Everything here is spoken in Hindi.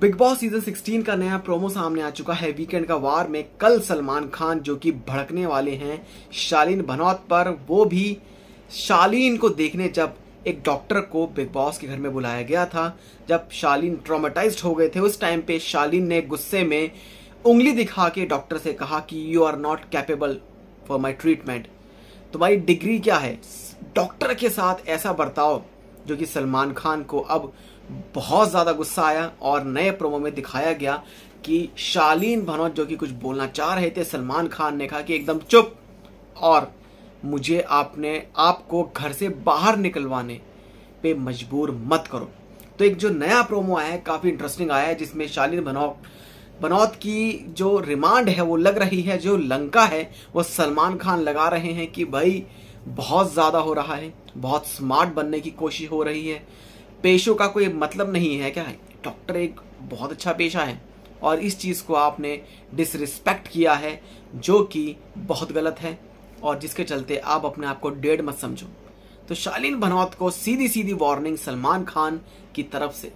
बिग बॉस सीजन 16 का नया प्रोमो सामने आ चुका है वीकेंड का वार में कल सलमान खान जो कि भड़कने वाले हैं शालीन भनौत पर वो भी शालीन को देखने जब एक डॉक्टर को बिग बॉस के घर में बुलाया गया था जब शालीन ट्रामेटाइज हो गए थे उस टाइम पे शालीन ने गुस्से में उंगली दिखा के डॉक्टर से कहा कि you are not capable for my treatment तुम्हारी डिग्री क्या है डॉक्टर के साथ ऐसा बर्ताव जो कि सलमान खान को अब बहुत ज़्यादा गुस्सा आया और नए प्रोमो में दिखाया गया कि शालीन भनोत जो कि कुछ बोलना चाह रहे थे सलमान खान ने कहा कि एकदम चुप और मुझे आपने आपको घर से बाहर निकलवाने पे मजबूर मत करो तो एक जो नया प्रोमो आया है काफ़ी इंटरेस्टिंग आया है जिसमें शालीन भनोट बनौत की जो रिमांड है वो लग रही है जो लंका है वो सलमान खान लगा रहे हैं कि भाई बहुत ज़्यादा हो रहा है बहुत स्मार्ट बनने की कोशिश हो रही है पेशों का कोई मतलब नहीं है क्या डॉक्टर एक बहुत अच्छा पेशा है और इस चीज़ को आपने डिसरिस्पेक्ट किया है जो कि बहुत गलत है और जिसके चलते आप अपने आप को डेढ़ मत समझो तो शालीन भनौत को सीधी सीधी वार्निंग सलमान खान की तरफ से